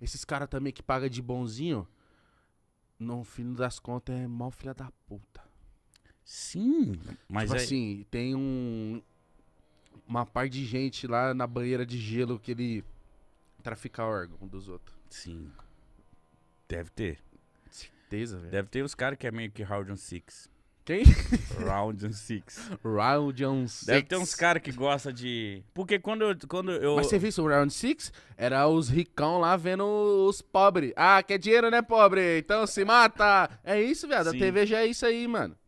Esses caras também que paga de bonzinho, no fim das contas, é mal filha da puta. Sim, mas tipo é... assim, tem um uma parte de gente lá na banheira de gelo que ele trafica órgão dos outros. Sim. Deve ter. Certeza, velho. Deve ter os caras que é meio que Howard Six quem? Round 6. Round 6. Deve ter uns caras que gostam de. Porque quando eu, quando eu. Mas você viu isso, o Round 6? Era os ricão lá vendo os pobres. Ah, quer dinheiro, né, pobre? Então se mata! É isso, viado. Sim. A TV já é isso aí, mano.